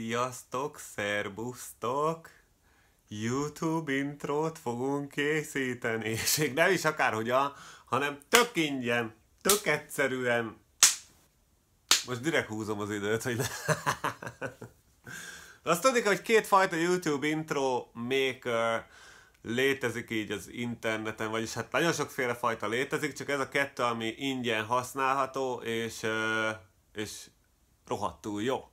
Sziasztok, szerbusztok! YouTube intrót fogunk készíteni, és még nem is akárhogyan, hanem tök ingyen, tök egyszerűen. Most direkt húzom az időt, hogy ne... Azt tudik, hogy kétfajta YouTube intro maker létezik így az interneten, vagyis hát nagyon sokféle fajta létezik, csak ez a kettő, ami ingyen használható, és, és rohadtul jó.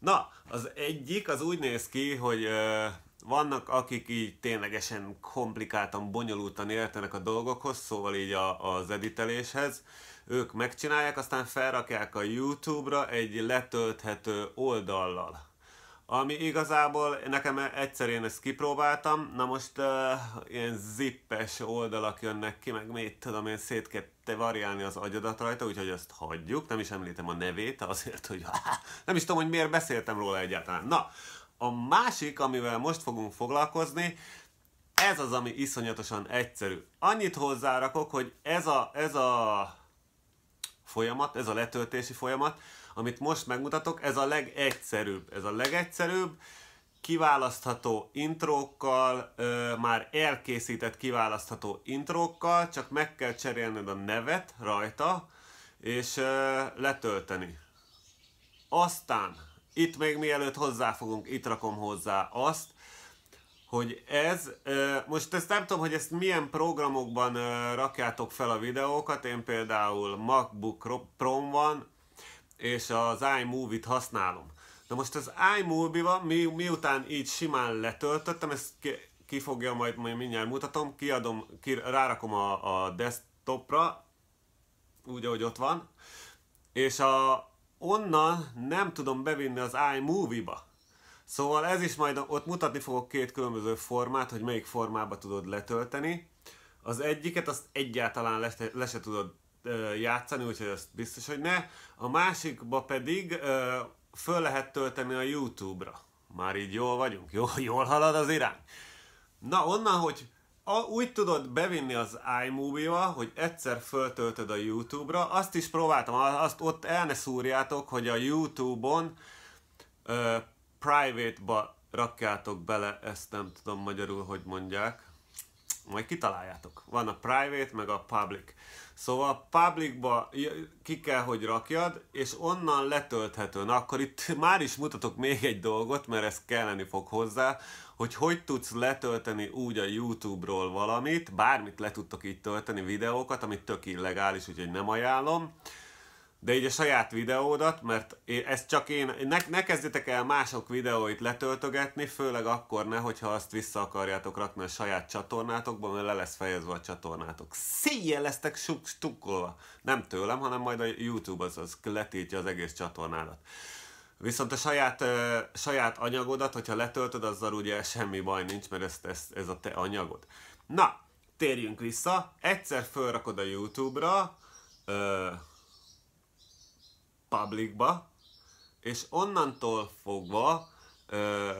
Na, az egyik, az úgy néz ki, hogy ö, vannak, akik így ténylegesen komplikáltan, bonyolultan értenek a dolgokhoz, szóval így a, az editeléshez. Ők megcsinálják, aztán felrakják a YouTube-ra egy letölthető oldallal ami igazából nekem egyszer én ezt kipróbáltam, na most uh, ilyen zippes oldalak jönnek ki, meg mit tudom én, szét kell variálni az agyadat rajta, úgyhogy azt hagyjuk, nem is említem a nevét, azért, hogy nem is tudom, hogy miért beszéltem róla egyáltalán. Na, a másik, amivel most fogunk foglalkozni, ez az, ami iszonyatosan egyszerű. Annyit hozzárakok, hogy ez a, ez a folyamat, ez a letöltési folyamat, amit most megmutatok, ez a legegyszerűbb. Ez a legegyszerűbb, kiválasztható intrókkal, ö, már elkészített kiválasztható intrókkal, csak meg kell cserélned a nevet rajta, és ö, letölteni. Aztán, itt még mielőtt hozzáfogunk, itt rakom hozzá azt, hogy ez, most ezt nem tudom, hogy ezt milyen programokban rakjátok fel a videókat, én például MacBook Pro-n van, és az iMovie-t használom. Na most az iMovie-val, mi, miután így simán letöltöttem, ezt ki, ki fogja majd, majd mindjárt mutatom, kiadom, ki, rárakom a, a desktopra, úgy, ahogy ott van, és a, onnan nem tudom bevinni az iMovie-ba. Szóval ez is majd ott mutatni fogok két különböző formát, hogy melyik formába tudod letölteni. Az egyiket azt egyáltalán le, le se tudod játszani, úgyhogy azt biztos, hogy ne. A másikba pedig föl lehet tölteni a YouTube-ra. Már így jól vagyunk, jól, jól halad az irány. Na onnan, hogy a, úgy tudod bevinni az iMovie-ba, hogy egyszer föltöltöd a YouTube-ra, azt is próbáltam, azt ott el ne szúrjátok, hogy a YouTube-on private-ba rakjátok bele, ezt nem tudom magyarul, hogy mondják majd kitaláljátok. Van a private, meg a public. Szóval publicba ki kell, hogy rakjad, és onnan letölthető. Na akkor itt már is mutatok még egy dolgot, mert ez kelleni fog hozzá, hogy hogy tudsz letölteni úgy a YouTube-ról valamit, bármit le tudtok így tölteni, videókat, amit tök illegális, úgyhogy nem ajánlom de így a saját videódat, mert ez csak én, ne, ne kezdjetek el mások videóit letöltögetni, főleg akkor ne, hogyha azt vissza akarjátok rakni a saját csatornátokba, mert le lesz fejezve a csatornátok. Széjjel lesztek stukkolva. Nem tőlem, hanem majd a YouTube az, az letítja az egész csatornádat. Viszont a saját, ö, saját anyagodat, hogyha letöltöd, azzal ugye semmi baj nincs, mert ez, ez, ez a te anyagod. Na, térjünk vissza. Egyszer felrakod a YouTube-ra, publicba, és onnantól fogva ö,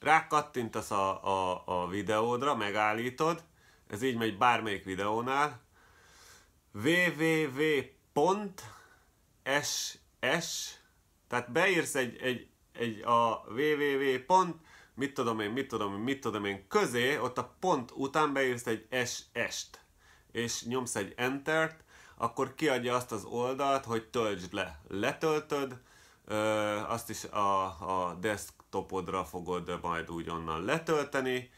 rákattintasz a, a, a videódra, megállítod, ez így megy bármelyik videónál, www.ss, tehát beírsz egy, egy, egy a www. mit tudom én, mit tudom én, mit tudom én közé, ott a pont után beírsz egy ss-t, és nyomsz egy entert, akkor kiadja azt az oldalt, hogy töltsd le. Letöltöd, azt is a, a desktopodra fogod majd úgy onnan letölteni,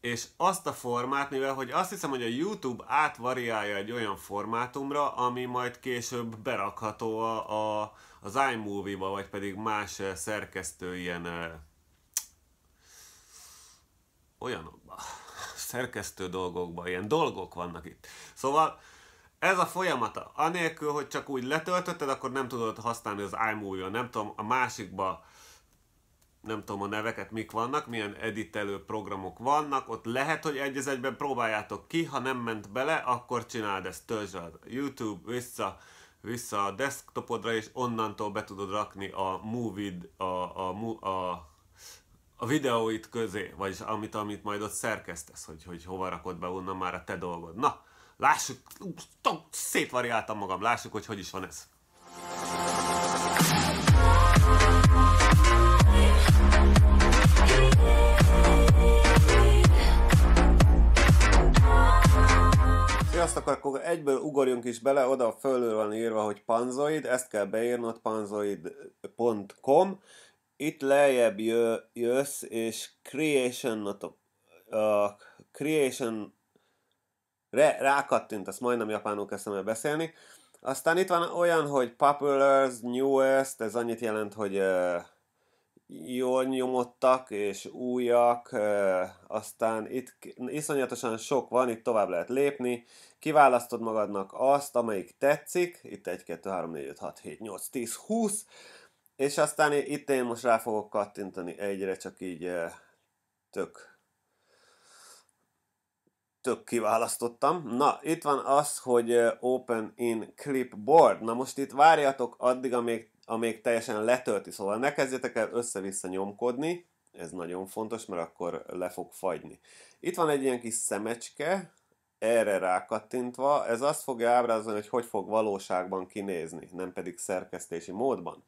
és azt a formát, mivel hogy azt hiszem, hogy a YouTube átvariálja egy olyan formátumra, ami majd később berakható a, a, az iMovie-ba, vagy pedig más szerkesztő ilyen olyanokba, szerkesztő dolgokba, ilyen dolgok vannak itt. Szóval ez a folyamata. Anélkül, hogy csak úgy letöltötted, akkor nem tudod használni az iMovie-on. Nem tudom, a másikba nem tudom a neveket, mik vannak, milyen editelő programok vannak, ott lehet, hogy egy egyben próbáljátok ki, ha nem ment bele, akkor csináld ezt, a YouTube, vissza, vissza a desktopodra, és onnantól be tudod rakni a movie a, a, a, a videóit közé, vagyis amit, amit majd ott szerkesztesz, hogy, hogy hova rakod be onnan már a te dolgod. Na, Lássuk, szétvariáltam magam, lássuk, hogy hogy is van ez. Sziasztok, akkor, akkor egyből ugorjunk is bele, oda fölül van írva, hogy panzoid, ezt kell beírnod, panzoid.com. Itt lejjebb jö, jössz, és creation, not a, uh, creation re, rákattint, azt majdnem japánul kezdtem el beszélni. Aztán itt van olyan, hogy Populars, Newest, ez annyit jelent, hogy uh, jól nyomottak és újak, uh, aztán itt iszonyatosan sok van, itt tovább lehet lépni, kiválasztod magadnak azt, amelyik tetszik, itt 1, 2, 3, 4, 5, 6, 7, 8, 10, 20, és aztán itt én most rá fogok kattintani egyre, csak így uh, tök tök kiválasztottam. Na, itt van az, hogy Open in Clipboard. Na most itt várjatok addig, amíg, amíg teljesen letölti, szóval ne kezdjetek el össze-vissza nyomkodni, ez nagyon fontos, mert akkor le fog fagyni. Itt van egy ilyen kis szemecske, erre rákattintva, ez azt fogja ábrázolni, hogy hogy fog valóságban kinézni, nem pedig szerkesztési módban.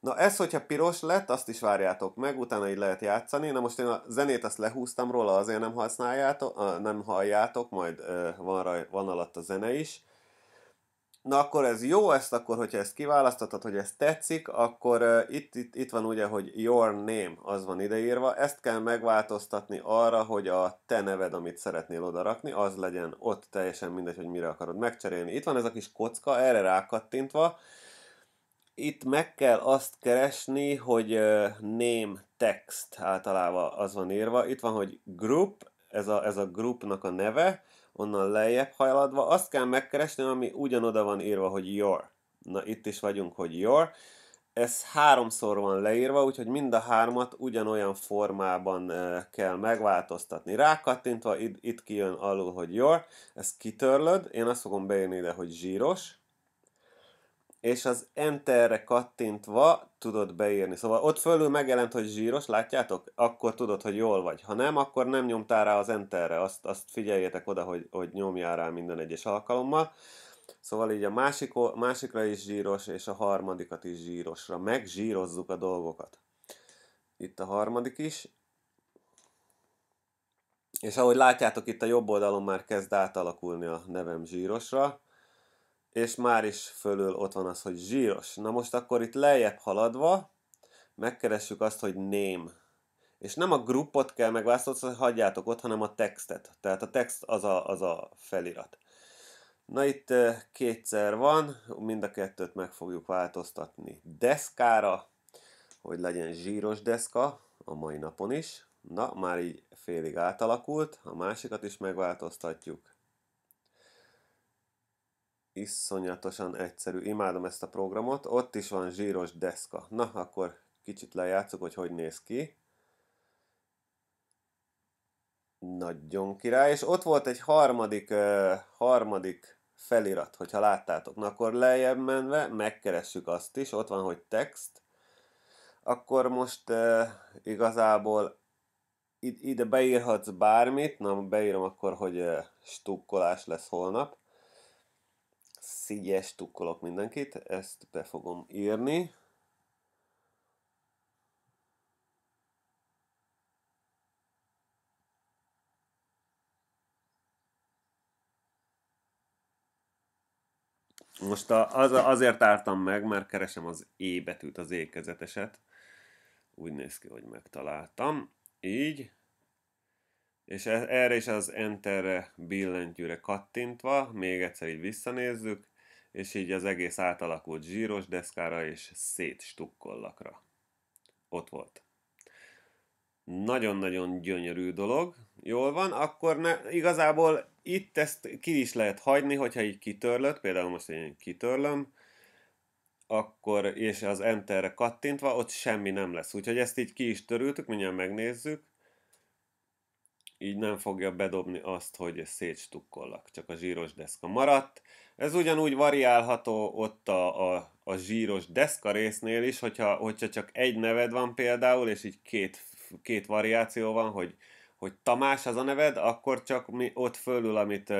Na ez, hogyha piros lett, azt is várjátok meg, utána így lehet játszani. Na most én a zenét azt lehúztam róla, azért nem használjátok, nem halljátok, majd van, raj, van alatt a zene is. Na akkor ez jó, ezt akkor, hogyha ezt kiválasztatod, hogy ez tetszik, akkor itt, itt, itt van ugye, hogy your name, az van ideírva, ezt kell megváltoztatni arra, hogy a te neved, amit szeretnél odarakni, az legyen ott teljesen mindegy, hogy mire akarod megcserélni. Itt van ez a kis kocka, erre rákattintva, itt meg kell azt keresni, hogy uh, name text általában az van írva. Itt van, hogy group, ez a, ez a groupnak a neve, onnan lejjebb hajladva. Azt kell megkeresni, ami ugyanoda van írva, hogy your. Na itt is vagyunk, hogy your. Ez háromszor van leírva, úgyhogy mind a hármat ugyanolyan formában uh, kell megváltoztatni. Rákattintva itt, itt kijön alul, hogy your, ezt kitörlöd, én azt fogom beírni ide, hogy zsíros, és az enterre kattintva tudod beírni. Szóval ott fölül megjelent, hogy zsíros, látjátok? Akkor tudod, hogy jól vagy. Ha nem, akkor nem nyomtál rá az enterre. Azt, azt figyeljétek oda, hogy, hogy nyomjál rá minden egyes alkalommal. Szóval így a másik, másikra is zsíros, és a harmadikat is zsírosra. Megzsírozzuk a dolgokat. Itt a harmadik is. És ahogy látjátok, itt a jobb oldalon már kezd átalakulni a nevem zsírosra és már is fölül ott van az, hogy zsíros. Na most akkor itt lejjebb haladva megkeressük azt, hogy ném. És nem a grupot kell megválasztani, hogy hagyjátok ott, hanem a textet. Tehát a text az a, az a felirat. Na itt kétszer van, mind a kettőt meg fogjuk változtatni deszkára, hogy legyen zsíros deszka a mai napon is. Na, már így félig átalakult, a másikat is megváltoztatjuk iszonyatosan egyszerű. Imádom ezt a programot. Ott is van zsíros deszka. Na, akkor kicsit lejátszok, hogy hogy néz ki. Nagyon király. És ott volt egy harmadik, uh, harmadik felirat, hogyha láttátok. Na, akkor lejjebb menve megkeressük azt is. Ott van, hogy text. Akkor most uh, igazából ide beírhatsz bármit, na beírom akkor, hogy stukkolás lesz holnap szígyes tukkolok mindenkit, ezt be fogom írni. Most a, az, azért ártam meg, mert keresem az E betűt, az ékezeteset. Úgy néz ki, hogy megtaláltam. Így. És e- erre is az Enterre billentyűre kattintva, még egyszer így visszanézzük, és így az egész átalakult zsíros deszkára és stukkollakra. Ott volt. Nagyon-nagyon gyönyörű dolog, jól van, akkor ne, igazából itt ezt ki is lehet hagyni, hogyha így kitörlött, például most én kitörlöm, akkor, és az enterre kattintva, ott semmi nem lesz. Úgyhogy ezt így ki is törültük, mindjárt megnézzük így nem fogja bedobni azt, hogy szétstukkollak, csak a zsíros deszka maradt. Ez ugyanúgy variálható ott a, a, a zsíros deszka résznél is, hogyha, hogyha csak egy neved van például, és így két, két variáció van, hogy, hogy Tamás az a neved, akkor csak mi ott fölül, amit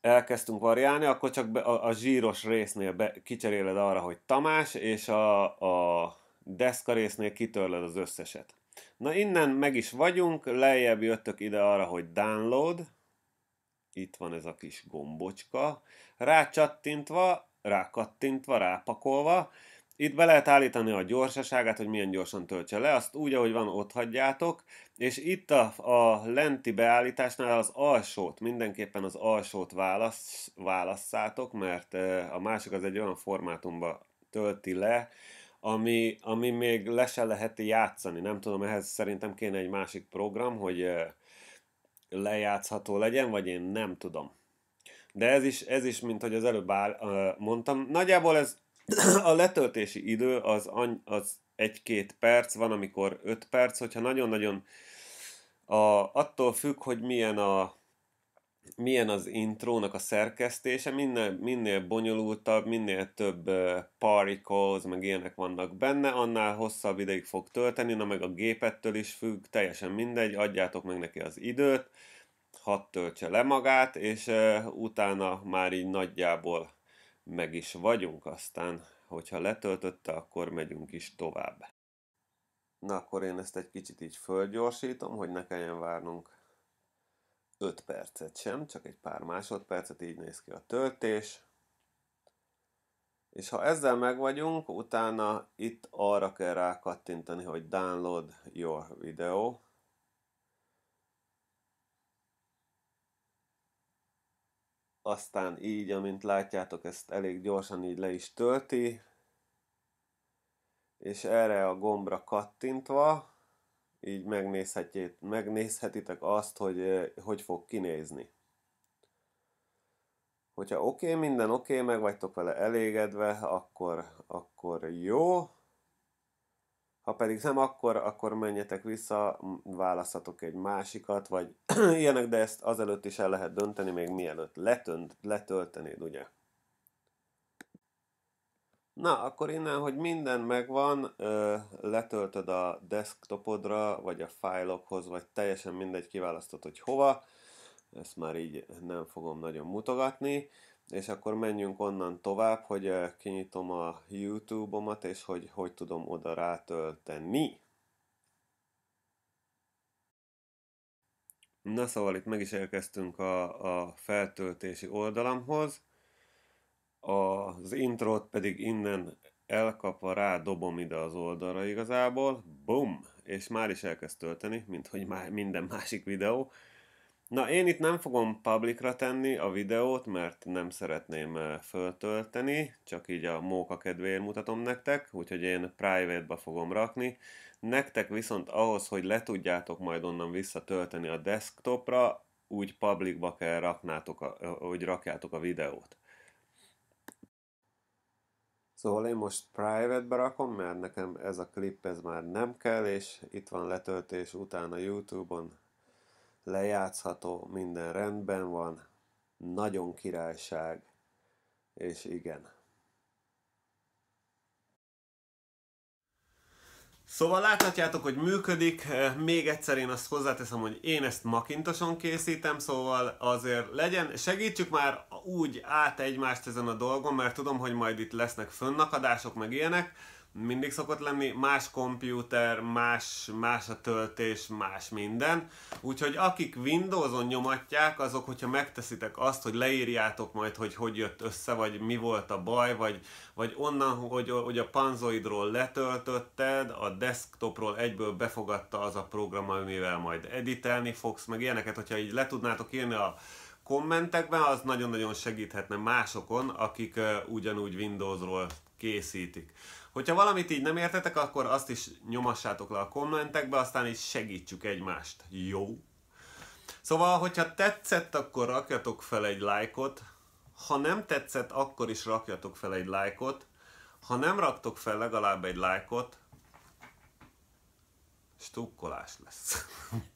elkezdtünk variálni, akkor csak be, a, a zsíros résznél be, kicseréled arra, hogy Tamás, és a, a deszka résznél kitörled az összeset. Na innen meg is vagyunk, lejjebb jöttök ide arra, hogy download, itt van ez a kis gombocska, rácsattintva, rákattintva, rápakolva, itt be lehet állítani a gyorsaságát, hogy milyen gyorsan töltse le, azt úgy, ahogy van, ott hagyjátok, és itt a, a lenti beállításnál az alsót, mindenképpen az alsót válasz, válasszátok, mert a másik az egy olyan formátumba tölti le, ami, ami még le se lehet játszani. Nem tudom, ehhez szerintem kéne egy másik program, hogy lejátszható legyen, vagy én nem tudom. De ez is, ez is mint hogy az előbb áll, mondtam, nagyjából ez a letöltési idő az, az egy-két perc, van amikor öt perc, hogyha nagyon-nagyon a, attól függ, hogy milyen a, milyen az intrónak a szerkesztése, minél, minél bonyolultabb, minél több parikóz, meg ilyenek vannak benne, annál hosszabb ideig fog tölteni, na meg a gépettől is függ, teljesen mindegy, adjátok meg neki az időt, hadd töltse le magát, és utána már így nagyjából meg is vagyunk, aztán, hogyha letöltötte, akkor megyünk is tovább. Na akkor én ezt egy kicsit így fölgyorsítom, hogy ne kelljen várnunk 5 percet sem, csak egy pár másodpercet, így néz ki a töltés. És ha ezzel megvagyunk, utána itt arra kell kattintani hogy download your video. Aztán így, amint látjátok, ezt elég gyorsan így le is tölti. És erre a gombra kattintva így megnézhetitek azt, hogy hogy fog kinézni. Hogyha oké, okay, minden oké, okay, meg vagytok vele elégedve, akkor, akkor jó. Ha pedig nem, akkor, akkor menjetek vissza, választhatok egy másikat, vagy ilyenek, de ezt azelőtt is el lehet dönteni, még mielőtt letönt, letöltenéd, ugye? Na, akkor innen, hogy minden megvan, letöltöd a desktopodra, vagy a fájlokhoz, vagy teljesen mindegy, kiválasztod, hogy hova. Ezt már így nem fogom nagyon mutogatni. És akkor menjünk onnan tovább, hogy kinyitom a YouTube-omat, és hogy hogy tudom oda rátölteni. Na szóval itt meg is érkeztünk a, a feltöltési oldalamhoz az intrót pedig innen elkapva rá dobom ide az oldalra igazából, bum, és már is elkezd tölteni, mint hogy már minden másik videó. Na, én itt nem fogom publicra tenni a videót, mert nem szeretném eh, föltölteni, csak így a móka kedvéért mutatom nektek, úgyhogy én private-ba fogom rakni. Nektek viszont ahhoz, hogy le tudjátok majd onnan visszatölteni a desktopra, úgy publicba kell raknátok, a, hogy rakjátok a videót. Szóval én most private-be rakom, mert nekem ez a klip ez már nem kell, és itt van letöltés után a Youtube-on lejátszható, minden rendben van, nagyon királyság, és igen. Szóval láthatjátok, hogy működik, még egyszer én azt hozzáteszem, hogy én ezt makintoson készítem, szóval azért legyen, segítsük már úgy át egymást ezen a dolgon, mert tudom, hogy majd itt lesznek fönnakadások, meg ilyenek, mindig szokott lenni, más komputer, más, más a töltés, más minden. Úgyhogy akik Windows-on nyomatják, azok, hogyha megteszitek azt, hogy leírjátok majd, hogy hogy jött össze, vagy mi volt a baj, vagy, vagy onnan, hogy, hogy a panzoidról letöltötted, a desktopról egyből befogadta az a program, amivel majd editelni fogsz, meg ilyeneket, hogyha így le tudnátok írni a kommentekben, az nagyon-nagyon segíthetne másokon, akik uh, ugyanúgy Windowsról készítik. Hogyha valamit így nem értetek, akkor azt is nyomassátok le a kommentekbe, aztán is segítsük egymást. Jó? Szóval, hogyha tetszett, akkor rakjatok fel egy lájkot. Ha nem tetszett, akkor is rakjatok fel egy lájkot. Ha nem raktok fel legalább egy lájkot, stukkolás lesz.